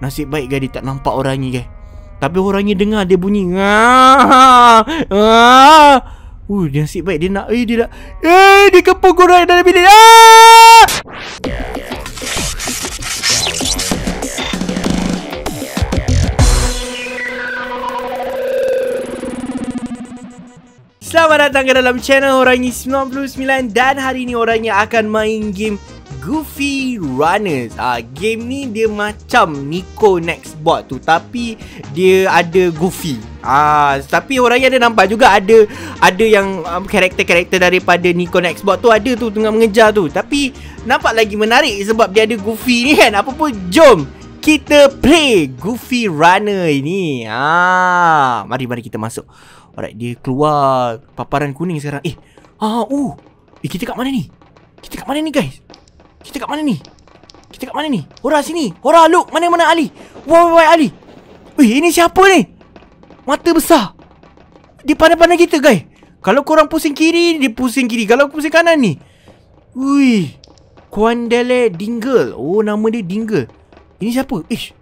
Nasib baik ke tak nampak orang ni ke Tapi orang ni dengar dia bunyi Ngaaah ah, ah. Uh, dia nasib baik dia nak Eh dia nak Eh dia kepung korang dalam bilik Ah! Selamat datang ke dalam channel Orangi 99 Dan hari ini Orangi akan main game Goofy Runners. Ah ha, game ni dia macam Nico Nextbot tu tapi dia ada Goofy. Ah ha, tapi orang yang ada nampak juga ada ada yang um, karakter-karakter daripada Nico Nextbot tu ada tu tengah mengejar tu. Tapi nampak lagi menarik sebab dia ada Goofy ni kan. Apa pun jom kita play Goofy Runner ini. Ah, mari mari kita masuk. Alright, dia keluar paparan kuning sekarang. Eh, ah, uh. Eh, kita kat mana ni? Kita kat mana ni, guys? Kita kat mana ni? Kita kat mana ni? Hora sini. Hora look, mana-mana Ali. woi woi Ali. Wih, eh, ini siapa ni? Mata besar. Di pandai-pandai kita, guys. Kalau korang pusing kiri, dia pusing kiri. Kalau aku pusing kanan ni. Wih. Kuandele Dingle. Oh, nama dia Dingle. Ini siapa? Ish.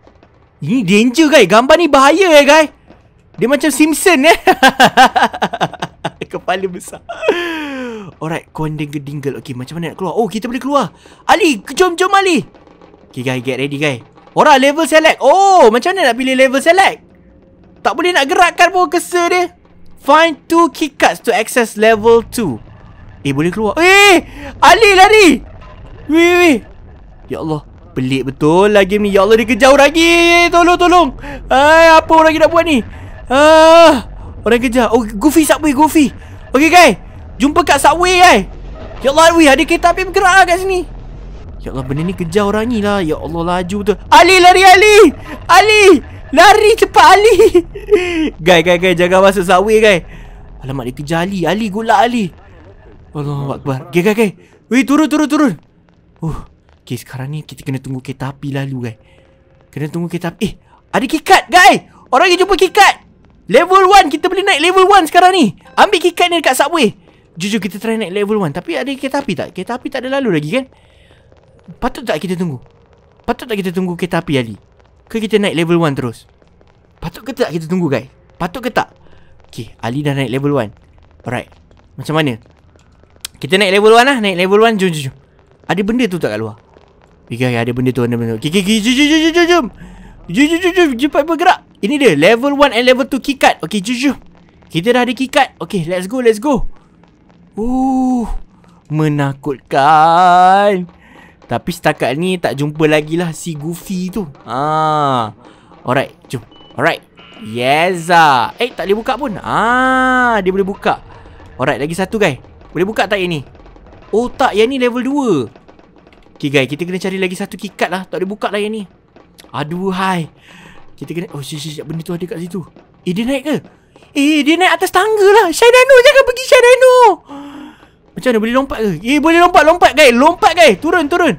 Ini danger, guys. Gambar ni bahaya, eh, guys. Dia macam Simpson, eh. kepala besar. Alright, konding gedinggal. Okay, macam mana nak keluar? Oh, kita boleh keluar. Ali, jom, jom Ali. Okay, guys, get ready, guys. Orang, level select. Oh, macam mana nak pilih level select? Tak boleh nak gerakkan pun kesa dia. Find two keycards to access level 2. Eh, boleh keluar. Eh, Ali lari. Weh, weh. Ya Allah, pelik betul lah game ni. Ya Allah, dia kejauh lagi. Tolong, tolong. Ay, eh, apa orang lagi nak buat ni? Ah. Orang kejar. Oh, Goofy Subway, Goofy. Okay, guys. Jumpa kat Subway, guys. Ya Allah, Alwi. Ada kereta api bergerak lah kat sini. Ya Allah, benda ni kejar orang ni lah. Ya Allah, laju tu. Ali, lari Ali. Ali. Lari cepat Ali. guys, guys, guys. Jangan masuk Subway, guys. Alamak, dia kejar Ali. Ali, gulak Ali. Allah, Allah, Akbar. Okay, guys, guys. Weh, turun, turun, turun. Uh, okay, sekarang ni kita kena tunggu kereta api lalu, guys. Kena tunggu kereta api. Eh, ada kikat, guys. Orang yang jumpa kikat. Level 1 Kita boleh naik level 1 sekarang ni Ambil keycard ni dekat subway Jujur kita try naik level 1 Tapi ada kereta api tak? Kereta api tak ada lalu lagi kan? Patut tak kita tunggu? Patut tak kita tunggu kereta api Ali? Ke kita naik level 1 terus? Patut ke tak kita tunggu guys? Patut ke tak? Okay Ali dah naik level 1 Alright Macam mana? Kita naik level 1 lah Naik level 1 Jom jom jom Ada benda tu tak kat luar? Okay, okay ada benda tu ada benda tu Okay okay okay Jom jom jom jom Jom jom jom jom Cepat bergerak ini dia level 1 and level 2 kikat, Okay jom Kita dah ada kikat, Okay let's go let's go Uh, Menakutkan Tapi setakat ni tak jumpa lagi lah si Goofy tu Ah, Alright jom Alright Yes Eh tak boleh buka pun Ah, Dia boleh buka Alright lagi satu guys Boleh buka tak yang ni Oh tak yang ni level 2 Okay guys kita kena cari lagi satu kikat lah Tak boleh buka lah yang ni Aduh hai kita kena Oh siap siap benda tu ada kat situ Eh dia naik ke? Eh dia naik atas tangga lah Shadano jangan pergi Shadano Macam mana boleh lompat ke? Eh boleh lompat lompat guys Lompat guys Turun turun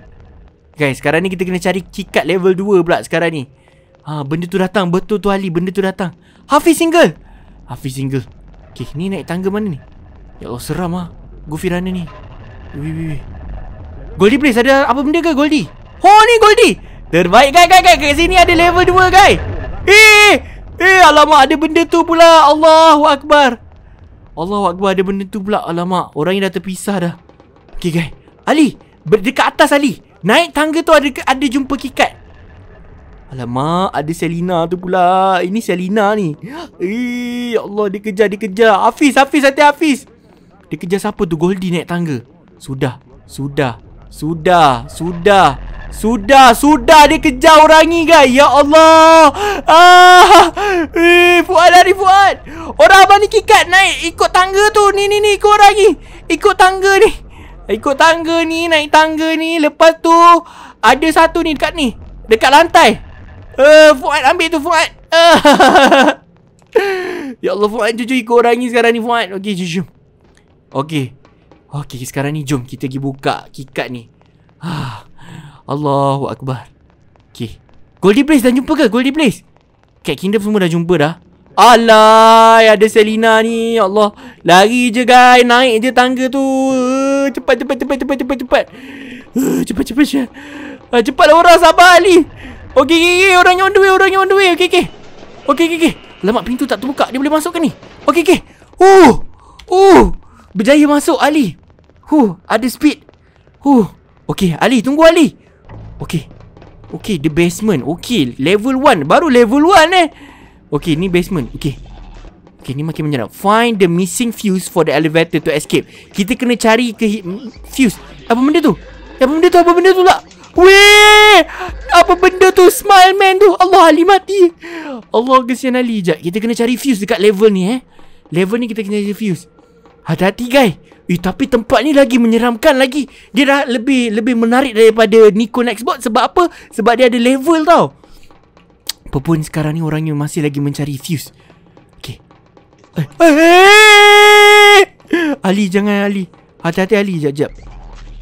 Guys sekarang ni kita kena cari kikat level 2 pula sekarang ni Ha benda tu datang Betul tu Ali benda tu datang Hafiz single Hafiz single Okay ni naik tangga mana ni? Ya Allah seram lah Goofy runner ni Wee wee wee Goldie please ada apa benda ke Goldie? Oh ni Goldie Terbaik guys, guys, guys. Kat sini ada level 2 guys. Eh Eh alamak ada benda tu pula Allahu Akbar Allahu Akbar ada benda tu pula Alamak orang yang dah terpisah dah Okay guys Ali Dekat atas Ali Naik tangga tu ada ada jumpa kikat Alamak ada Selina tu pula Ini Selina ni Eh ya Allah dia kejar dia kejar Hafiz Hafiz hati Hafiz Dia kejar siapa tu Goldie naik tangga Sudah Sudah Sudah, sudah. Sudah, sudah dia kejar orang ni guys. Ya Allah. Ah! Eh, Fuad lari Fuad. Orang abang ni kikat naik ikut tangga tu. Ni ni ni ikut orang ni. Ikut tangga ni. Ikut tangga ni, naik tangga ni. Lepas tu ada satu ni dekat ni. Dekat lantai. Eh, uh, Fuad ambil tu Fuad. Uh. ya Allah Fuad, jujur ikut orang ni sekarang ni Fuad. Okey, jujur. Okey. Okey, sekarang ni jom kita pergi buka kikat ni. Ha. Ah. Allahu Akbar Okay Goldie Blaze dah jumpa ke Goldie Blaze Cat Kingdom semua dah jumpa dah Alay Ada Selina ni Ya Allah Lari je guys Naik je tangga tu eh, Cepat cepat cepat cepat cepat cepat eh, Cepat cepat cepat cepat eh, Cepatlah orang sabar Ali Okay okay okay Orang yang on the way Orang yang on the way Okay okay Okay okay okay Alamak pintu tak terbuka Dia boleh masuk ke ni Okay okay Oh uh, Oh uh. Berjaya masuk Ali Huh, ada speed. Huh. okay Ali tunggu Ali. Okay Okay, the basement Okay, level 1 Baru level 1 eh Okay, ni basement Okay Okay, ni makin menyerang Find the missing fuse for the elevator to escape Kita kena cari ke fuse Apa benda tu? Apa benda tu? Apa benda tu lah? Weh Apa benda tu? Smile man tu Allah Ali mati Allah kesian Ali Sekejap, kita kena cari fuse dekat level ni eh Level ni kita kena cari fuse Hati-hati guys. Eh tapi tempat ni lagi menyeramkan lagi. Dia dah lebih lebih menarik daripada Nikon Xbox sebab apa? Sebab dia ada level tau. Apa pun sekarang ni orangnya masih lagi mencari fuse. Okay. Eh, eh. Eh. Ali jangan Ali. Hati-hati Ali jap-jap.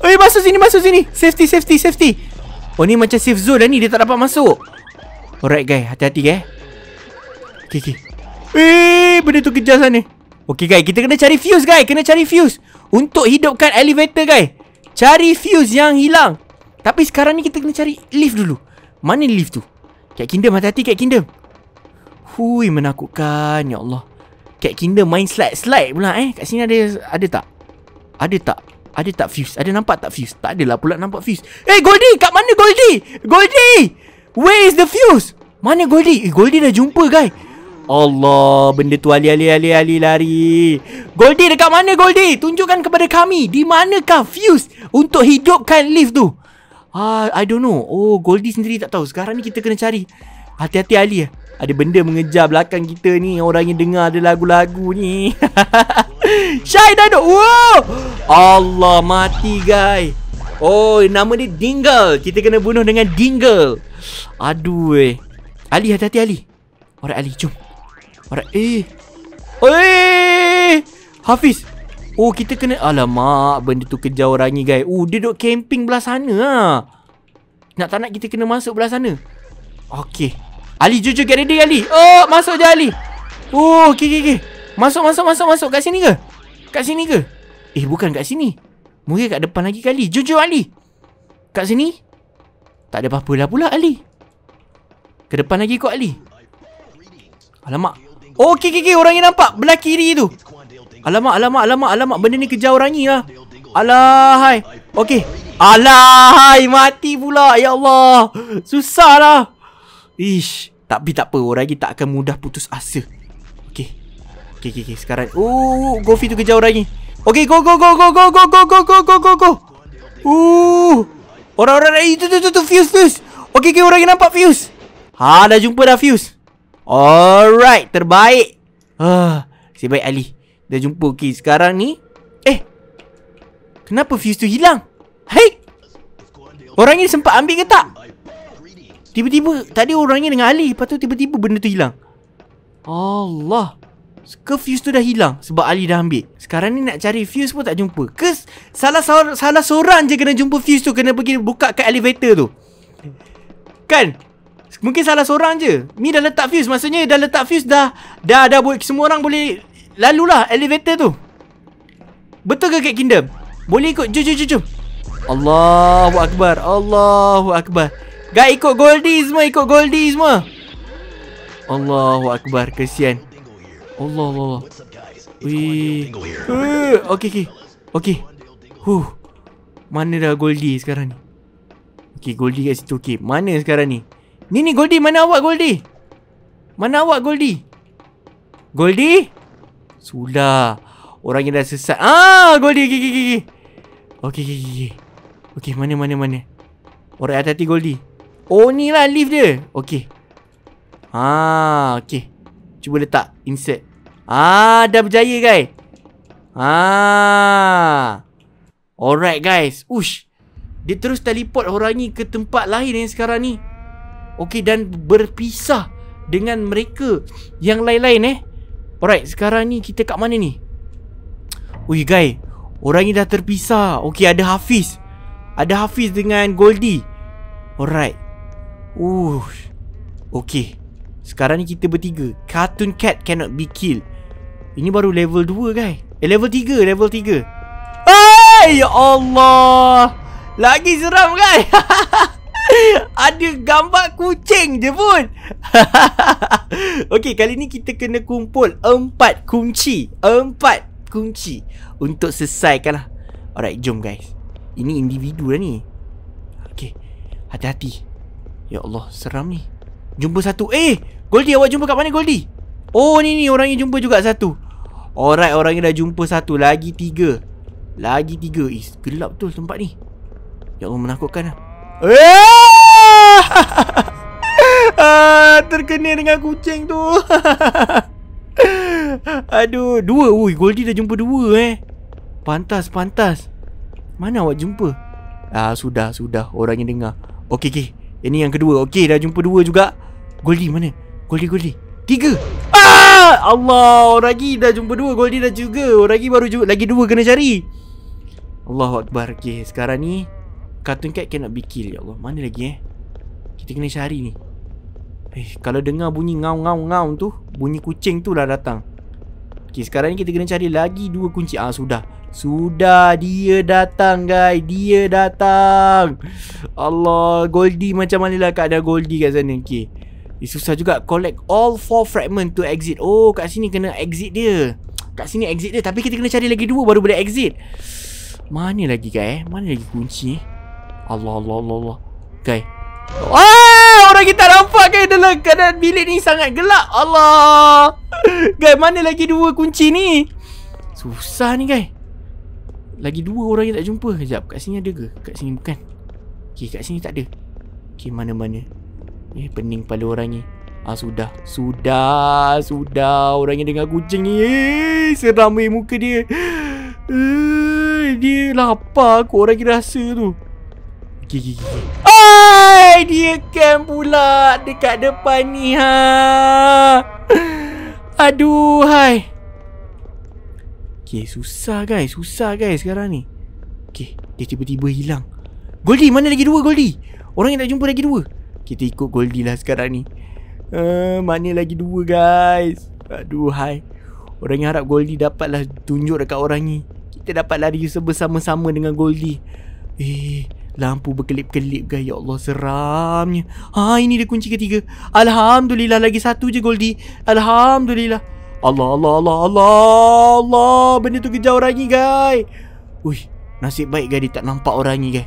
Eh masuk sini masuk sini. Safety safety safety. Oh ni macam safe zone dah ni. Dia tak dapat masuk. Alright guys. Hati-hati guys. Okay okay. Eh benda tu kejar sana. Okay guys, kita kena cari fuse guys. Kena cari fuse. Untuk hidupkan elevator guys. Cari fuse yang hilang. Tapi sekarang ni kita kena cari lift dulu. Mana lift tu? Cat Kingdom, hati-hati Cat Kingdom. Hui, menakutkan. Ya Allah. Cat Kingdom main slide-slide pula eh. Kat sini ada ada tak? Ada tak? Ada tak fuse? Ada nampak tak fuse? Tak adalah pula nampak fuse. Eh, hey, Goldie! Kat mana Goldie? Goldie! Where is the fuse? Mana Goldie? Eh, Goldie dah jumpa guys. Allah, benda tu ali ali ali ali lari. Goldie dekat mana Goldie? Tunjukkan kepada kami di manakah fuse untuk hidupkan lift tu. Ah, I don't know. Oh, Goldie sendiri tak tahu. Sekarang ni kita kena cari. Hati-hati Ali. Ada benda mengejar belakang kita ni. Orang yang dengar ada lagu-lagu ni. dah Dino. Wow. Allah mati guys. Oh, nama dia Dingle. Kita kena bunuh dengan Dingle. Aduh eh. Ali hati-hati Ali. Orang Ali, jom. Alright eh Eh Hafiz Oh kita kena Alamak Benda tu kejar orang ni guys Oh dia duduk camping belah sana ha. Nak tak nak kita kena masuk belah sana Okay Ali jujur get ready Ali Oh masuk je Ali Oh okay okay okay Masuk masuk masuk masuk Kat sini ke Kat sini ke Eh bukan kat sini Mungkin kat depan lagi kali Jujur Ali Kat sini Tak ada apa-apa lah pula Ali Ke depan lagi kot Ali Alamak Okey, okey, okey. Orang ni nampak. Belah kiri tu. Alamak, alamak, alamak, alamak. Benda ni kejar orang ni lah. Alahai. Okey. Alahai. Mati pula. Ya Allah. Susah lah. Ish. Tapi tak apa. Orang ni tak akan mudah putus asa. Okey. Okey, okey, okey. Sekarang. Oh, Gofi tu kejar orang ni. Okey, go, go, go, go, go, go, go, go, go, go, go, go. Uh. Orang-orang ni. Itu, itu, itu. Fuse, fuse. Okey, okey. Orang ni nampak fuse. Ha, dah jumpa dah fuse. Alright, terbaik. Ah, si baik Ali. Dah jumpa okey sekarang ni. Eh. Kenapa fuse tu hilang? Hai. Orang ni sempat ambil ke tak? Tiba-tiba tadi orang ni dengan Ali, lepas tu tiba-tiba benda tu hilang. Allah. Ke fuse tu dah hilang sebab Ali dah ambil. Sekarang ni nak cari fuse pun tak jumpa. Ke salah salah seorang je kena jumpa fuse tu kena pergi buka kat elevator tu. Kan? Mungkin salah seorang je Mi dah letak fuse Maksudnya dah letak fuse dah Dah ada buat semua orang boleh Lalulah elevator tu Betul ke Cat Kingdom? Boleh ikut? Jom jom jom jom Allahu Akbar Allahu Akbar Gak ikut Goldie semua Ikut Goldie semua Allahu Akbar Kesian Allah Allah Allah Wih uh, eh, Okay okay Okay Huh Mana dah Goldie sekarang ni Okay Goldie kat situ Okay mana sekarang ni Ni ni Goldie mana awak Goldie? Mana awak Goldie? Goldie? Sudah. Orang yang dah sesat. Ah, Goldie, gigi gigi. Okey gigi gigi. Okey, mana mana mana. Orang hati-hati Goldie. Oh, ni lah lift dia. Okey. Ah, okey. Cuba letak insert. Ah, dah berjaya guys. Ah. Alright guys. Ush. Dia terus teleport orang ni ke tempat lain yang sekarang ni. Okey dan berpisah dengan mereka yang lain-lain eh. Alright, sekarang ni kita kat mana ni? Ui guys, orang ni dah terpisah. Okey, ada Hafiz. Ada Hafiz dengan Goldie. Alright. Uh. Okey. Sekarang ni kita bertiga. Cartoon Cat cannot be killed. Ini baru level 2 guys. Eh, level 3, level 3. Hey, ya Allah. Lagi seram guys. Ada gambar kucing je pun Okay kali ni kita kena kumpul Empat kunci Empat kunci Untuk selesaikan lah Alright jom guys Ini individu lah ni Okay Hati-hati Ya Allah seram ni Jumpa satu Eh Goldie awak jumpa kat mana Goldie Oh ni ni orang yang jumpa juga satu Alright orang yang dah jumpa satu Lagi tiga Lagi tiga Eh gelap tu tempat ni Ya Allah menakutkan lah Eh! Ah, terkena dengan kucing tu. Aduh, dua. Ui, Goldie dah jumpa dua eh. Pantas, pantas. Mana awak jumpa? Ah, sudah, sudah. Orang yang dengar. Okey, okey. Ini yang kedua. Okey, dah jumpa dua juga. Goldie mana? Goldie, Goldie. Tiga. Ah! Allah, orang lagi dah jumpa dua. Goldie dah juga. Orang lagi baru jumpa. Lagi dua kena cari. Allah, Allahuakbar. Okey, sekarang ni... Cartoon cat cannot be killed Ya Allah Mana lagi eh Kita kena cari ni Eh Kalau dengar bunyi ngau-ngau-ngau tu Bunyi kucing tu lah datang Okay sekarang ni kita kena cari lagi dua kunci Ah sudah Sudah Dia datang guys Dia datang Allah Goldie macam mana lah ada Goldie kat sana Okay Eh, susah juga collect all four fragment to exit. Oh, kat sini kena exit dia. Kat sini exit dia. Tapi kita kena cari lagi dua baru boleh exit. Mana lagi kak eh? Mana lagi kunci eh? Allah Allah Allah Allah Okay Wah Orang kita nampak kan Dalam keadaan bilik ni sangat gelap Allah Guys mana lagi dua kunci ni Susah ni guys Lagi dua orang yang tak jumpa Sekejap kat sini ada ke Kat sini bukan Okay kat sini tak ada Okay mana-mana Eh pening kepala orang ni Ah sudah Sudah Sudah Orang yang dengar kucing ni eh, Seram muka dia eh, Dia lapar aku orang yang rasa tu Okay, okay, okay. Ay, dia camp kan pula dekat depan ni ha. Aduh, hai. Okay, susah guys. Susah guys sekarang ni. Okay, dia tiba-tiba hilang. Goldie, mana lagi dua Goldie? Orang yang tak jumpa lagi dua. Kita ikut Goldie lah sekarang ni. Uh, mana lagi dua guys? Aduh, hai. Orang yang harap Goldie dapatlah tunjuk dekat orang ni. Kita dapat lari bersama-sama dengan Goldie. Eh, Lampu berkelip-kelip ke kan, Ya Allah seramnya Ha ini dia kunci ketiga Alhamdulillah lagi satu je Goldie Alhamdulillah Allah Allah Allah Allah Allah Benda tu kejar orang ni guys Ui nasib baik guys dia tak nampak orang ni guys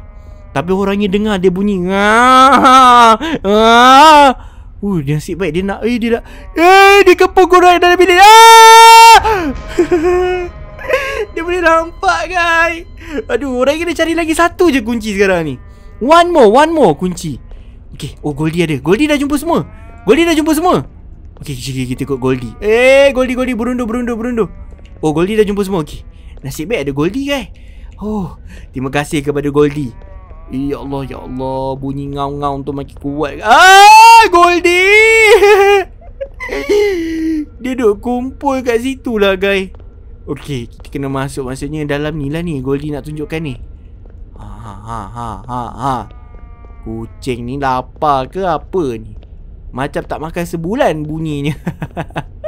Tapi orang ni dengar dia bunyi ha, ha, ha. Ui uh, nasib baik dia nak Eh dia nak Eh dia kepung korang dalam bilik Ah Dia boleh nampak guys Aduh orang kena cari lagi satu je kunci sekarang ni One more one more kunci Okay oh Goldie ada Goldie dah jumpa semua Goldie dah jumpa semua Okay kita kita ikut Goldie Eh Goldie Goldie berundur berundur berundur Oh Goldie dah jumpa semua okay Nasib baik ada Goldie guys Oh terima kasih kepada Goldie eh, Ya Allah ya Allah bunyi ngau-ngau tu makin kuat Ah Goldie Dia duduk kumpul kat situ lah guys Okey, kita kena masuk maksudnya dalam ni lah ni Goldie nak tunjukkan ni. Ha ha ha ha ha. ha. Kucing ni lapar ke apa ni? Macam tak makan sebulan bunyinya.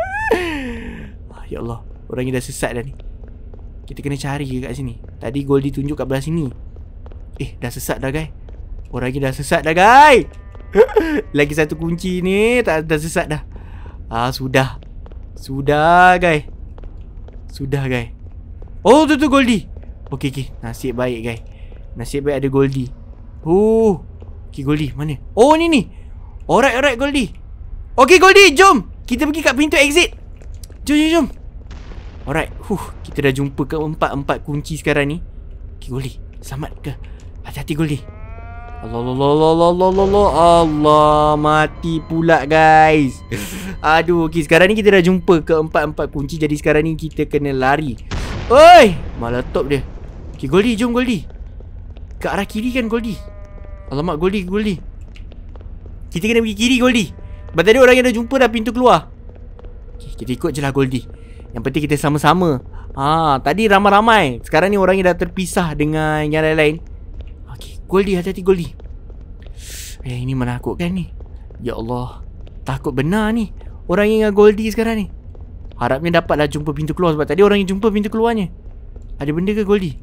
Ah, ya Allah, orang ni dah sesat dah ni. Kita kena cari ke kat sini. Tadi Goldie tunjuk kat belah sini. Eh, dah sesat dah guys. Orang ni dah sesat dah guys. Lagi satu kunci ni tak dah sesat dah. Ah sudah. Sudah guys. Sudah guys Oh tu tu Goldie Okay okay Nasib baik guys Nasib baik ada Goldie Oh Okay Goldie mana Oh ni ni Alright alright Goldie Okay Goldie jom Kita pergi kat pintu exit Jom jom jom Alright huh, Kita dah jumpa keempat-empat kunci sekarang ni Okay Goldie Selamat ke Hati-hati Goldie Allah Allah Allah Allah Allah Allah Allah Allah mati pula guys Aduh okay, sekarang ni kita dah jumpa keempat-empat kunci Jadi sekarang ni kita kena lari Oi Malah top dia Okay Goldie jom Goldie Ke arah kiri kan Goldie Alamak Goldie Goldie Kita kena pergi kiri Goldie Sebab tadi orang yang dah jumpa dah pintu keluar okay, Kita ikut je lah Goldie Yang penting kita sama-sama Ah, Tadi ramai-ramai Sekarang ni orang yang dah terpisah dengan yang lain-lain Goldie hati-hati Goldie Eh ini menakutkan ni Ya Allah Takut benar ni Orang yang ingat Goldie sekarang ni Harapnya dapatlah jumpa pintu keluar Sebab tadi orang yang jumpa pintu keluarnya Ada benda ke Goldie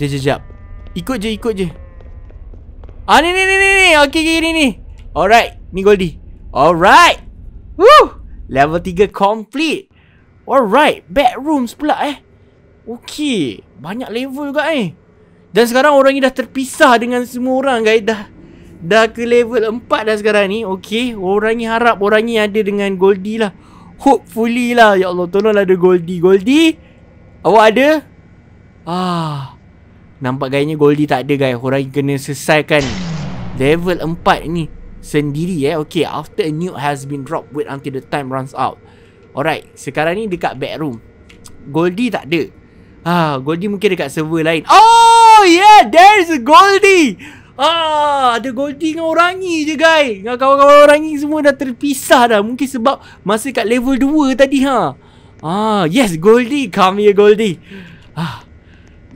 Sekejap sekejap Ikut je ikut je Ah ni ni ni ni ni Okay okay ni ni Alright Ni Goldie Alright Woo Level 3 complete Alright Bedrooms pula eh Okay Banyak level juga eh dan sekarang orang ni dah terpisah dengan semua orang guys Dah dah ke level 4 dah sekarang ni Okay Orang ni harap orang ni ada dengan Goldie lah Hopefully lah Ya Allah tolonglah ada Goldie Goldie Awak ada? Ah Nampak gayanya Goldie tak ada guys Orang ni kena selesaikan Level 4 ni Sendiri eh Okay after a nuke has been dropped Wait until the time runs out Alright Sekarang ni dekat back room Goldie tak ada Ah, Goldie mungkin dekat server lain. Oh, yeah, there is a Goldie. Ah, ada Goldie dengan Orangi je, guys. Dengan kawan-kawan Orangi semua dah terpisah dah. Mungkin sebab masih kat level 2 tadi, ha. Ah, yes, Goldie. Come here, Goldie. Ah,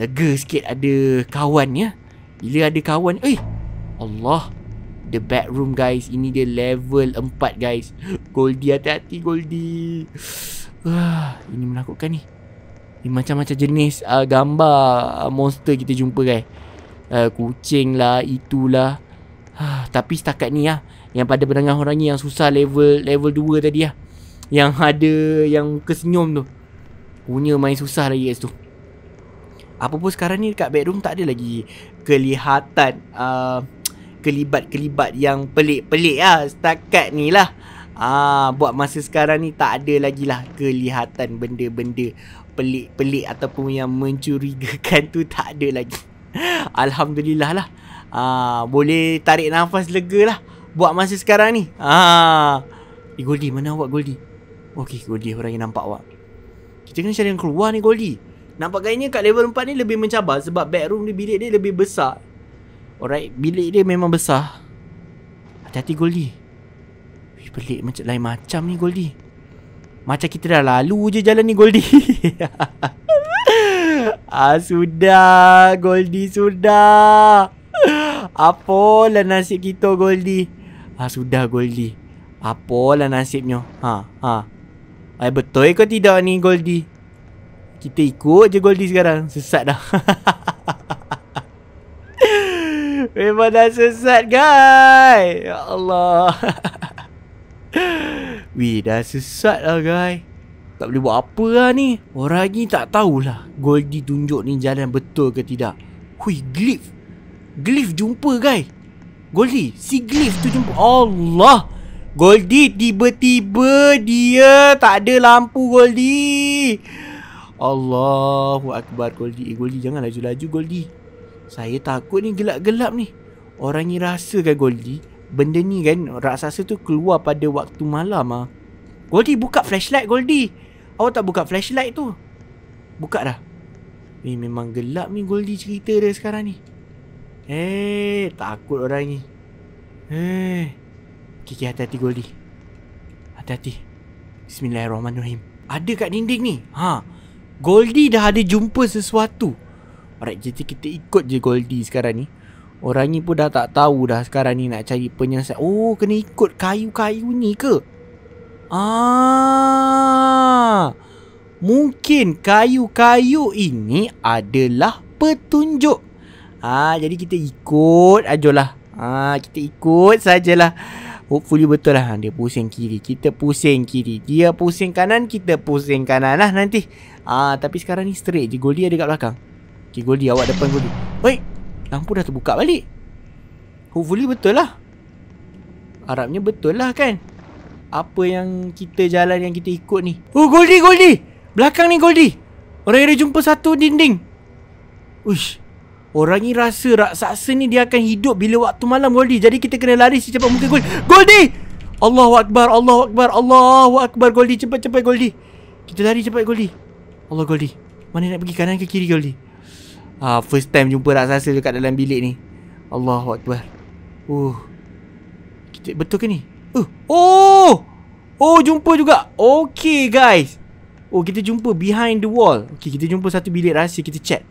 lega sikit ada kawan, ya. Bila ada kawan, eh. Allah. The bedroom, guys. Ini dia level 4, guys. Goldie, hati-hati, Goldie. Ah, ini menakutkan ni. Eh. Macam-macam jenis uh, gambar ah, monster kita jumpa kan uh, Kucing lah, itulah uh, Tapi setakat ni lah Yang pada pendengar orang ni yang susah level level 2 tadi lah Yang ada yang kesenyum tu Punya main susah lagi kat situ Apa pun sekarang ni dekat bedroom tak ada lagi Kelihatan uh, Kelibat-kelibat yang pelik-pelik lah Setakat ni lah Ah, buat masa sekarang ni tak ada lagi lah kelihatan benda-benda pelik-pelik ataupun yang mencurigakan tu tak ada lagi. Alhamdulillah lah. Ah, boleh tarik nafas lega lah. Buat masa sekarang ni. Ah. Eh Goldie, mana awak Goldie? Okey Goldie, orang yang nampak awak. Kita kena cari yang keluar ni Goldie. Nampak gayanya kat level 4 ni lebih mencabar sebab bedroom dia, bilik dia lebih besar. Alright, bilik dia memang besar. Hati-hati Goldie. Wih, pelik macam lain macam ni Goldie. Macam kita dah lalu je jalan ni Goldie Ah sudah Goldie sudah Apalah nasib kita Goldie Ah sudah Goldie Apalah nasibnya Ha ha Ay, eh, Betul ke tidak ni Goldie Kita ikut je Goldie sekarang Sesat dah Memang dah sesat guys Ya Allah Weh dah sesat lah guys Tak boleh buat apa lah ni Orang ni tak tahulah Goldie tunjuk ni jalan betul ke tidak Hui Glyph Glyph jumpa guys Goldie si Glyph tu jumpa Allah Goldie tiba-tiba dia tak ada lampu Goldie Allahu Akbar Goldie Eh Goldie jangan laju-laju Goldie Saya takut ni gelap-gelap ni Orang ni rasakan Goldie benda ni kan raksasa tu keluar pada waktu malam ah. Goldie buka flashlight Goldie. Awak tak buka flashlight tu. Buka dah. Eh memang gelap ni Goldie cerita dia sekarang ni. Eh takut orang ni. Eh. Okay, okay hati-hati Goldie. Hati-hati. Bismillahirrahmanirrahim. Ada kat dinding ni. Ha. Goldie dah ada jumpa sesuatu. Alright, jadi kita ikut je Goldie sekarang ni. Orang ni pun dah tak tahu dah sekarang ni nak cari penyelesaian. Oh, kena ikut kayu-kayu ni ke? Ah. Mungkin kayu-kayu ini adalah petunjuk. Ah, jadi kita ikut ajalah. Ah, kita ikut sajalah. Hopefully betul lah. Dia pusing kiri. Kita pusing kiri. Dia pusing kanan. Kita pusing kanan lah nanti. Ah, tapi sekarang ni straight je. Goldie ada kat belakang. Okay, Goldie. Awak depan Goldie. Wait. Lampu dah terbuka balik Hopefully betul lah Harapnya betul lah kan Apa yang kita jalan yang kita ikut ni Oh Goldie Goldie Belakang ni Goldie Orang ada jumpa satu dinding Ush Orang ni rasa raksasa ni dia akan hidup bila waktu malam Goldie Jadi kita kena lari si cepat mungkin Goldie Goldie Allahu Akbar Allahu Akbar Allahu Akbar Goldie cepat cepat Goldie Kita lari cepat Goldie Allah Goldie Mana nak pergi kanan ke kiri Goldie Ah, first time jumpa raksasa dekat dalam bilik ni. Allah akbar. Uh. Kita betul ke ni? Uh. Oh. Oh, jumpa juga. Okay guys. Oh, kita jumpa behind the wall. Okay, kita jumpa satu bilik rahsia kita chat.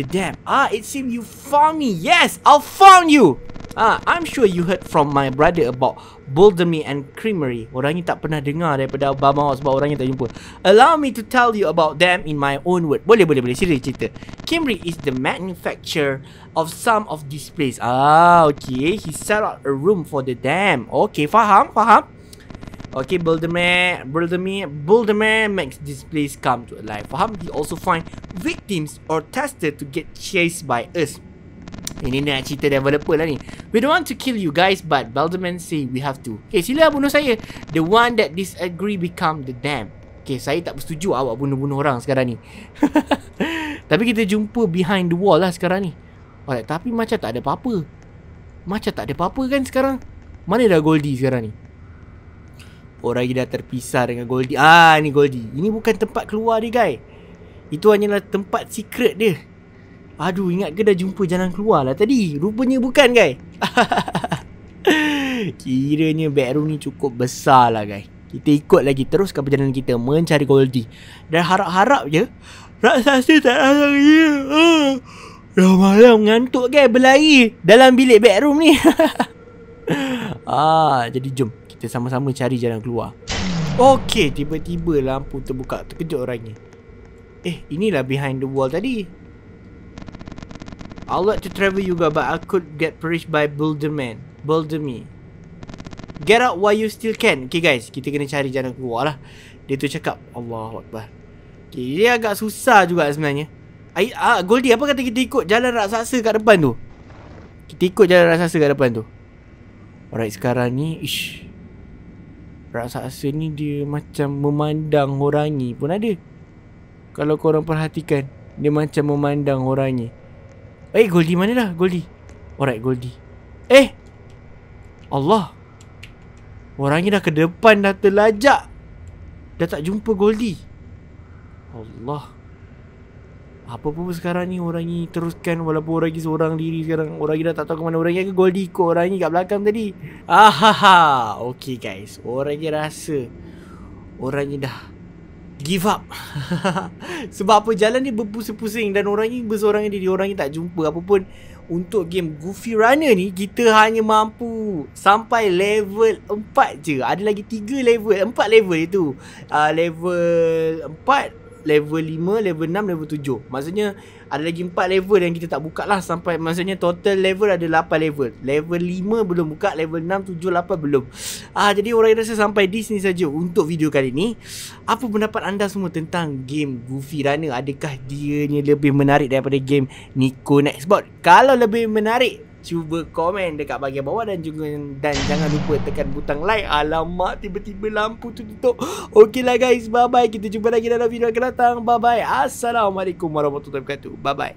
The damn. Ah, it seems you found me. Yes, I found you. Ah, I'm sure you heard from my brother about Boulderme and Creamery. Orang tak pernah dengar daripada Abang sebab orangnya tak jumpa. Allow me to tell you about them in my own word. Boleh, boleh, boleh. Sila cerita. Creamery is the manufacturer of some of these place. Ah, okay. He set out a room for the dam. Okay, faham, faham. Okay, Buldermere, Buldermere, Buldermere makes this place come to life. Faham? He also find victims or tested to get chased by us. Ini nak cerita developer lah ni. We don't want to kill you guys but Balderman say we have to. Okay, sila bunuh saya. The one that disagree become the damn. Okay, saya tak bersetuju awak bunuh-bunuh orang sekarang ni. tapi kita jumpa behind the wall lah sekarang ni. Alright, tapi macam tak ada apa-apa. Macam tak ada apa-apa kan sekarang. Mana dah Goldie sekarang ni? Orang dia dah terpisah dengan Goldie. Ah, ni Goldie. Ini bukan tempat keluar dia, guys. Itu hanyalah tempat secret dia. Aduh ingat ke dah jumpa jalan keluar lah tadi Rupanya bukan guys Kiranya bedroom ni cukup besar lah guys Kita ikut lagi terus ke perjalanan kita mencari Goldie Dan harap-harap je Raksasa tak rasa kira Ya malam ngantuk guys berlari dalam bilik bedroom ni Ah, Jadi jom kita sama-sama cari jalan keluar Okay tiba-tiba lampu terbuka terkejut orangnya Eh inilah behind the wall tadi I'd like to travel you guys, but I could get perished by Boulder me. Get out while you still can. Okay guys, kita kena cari jalan keluar lah. Dia tu cakap. Allahuakbar. Okay, dia agak susah juga sebenarnya. Ay, ah, Goldie, apa kata kita ikut jalan raksasa kat depan tu? Kita ikut jalan raksasa kat depan tu. Alright, sekarang ni, ish. Raksasa ni dia macam memandang orang ni pun ada. Kalau korang perhatikan, dia macam memandang orang ni. Eh Goldie mana dah Goldie Alright Goldie Eh Allah Orang ni dah ke depan dah terlajak Dah tak jumpa Goldie Allah apa pun sekarang ni orang ni teruskan walaupun orang ni seorang diri sekarang Orang ni dah tak tahu ke mana orang ni ke Goldie ikut orang ni kat belakang tadi Ahaha Okay guys Orang ni rasa Orang ni dah give up sebab apa jalan ni berpusing-pusing dan orang ni bersorang diri orang ni tak jumpa apa pun untuk game Goofy Runner ni kita hanya mampu sampai level 4 je ada lagi 3 level 4 level itu uh, ah, level 4 level 5 level 6 level 7 maksudnya ada lagi 4 level yang kita tak buka lah Sampai maksudnya total level ada 8 level Level 5 belum buka Level 6, 7, 8 belum Ah Jadi orang rasa sampai di sini saja Untuk video kali ni Apa pendapat anda semua tentang game Goofy Runner Adakah dianya lebih menarik daripada game Nico Nextbot Kalau lebih menarik cuba komen dekat bahagian bawah dan juga dan jangan lupa tekan butang like alamak tiba-tiba lampu tu tutup okeylah guys bye bye kita jumpa lagi dalam video akan datang bye bye assalamualaikum warahmatullahi wabarakatuh bye bye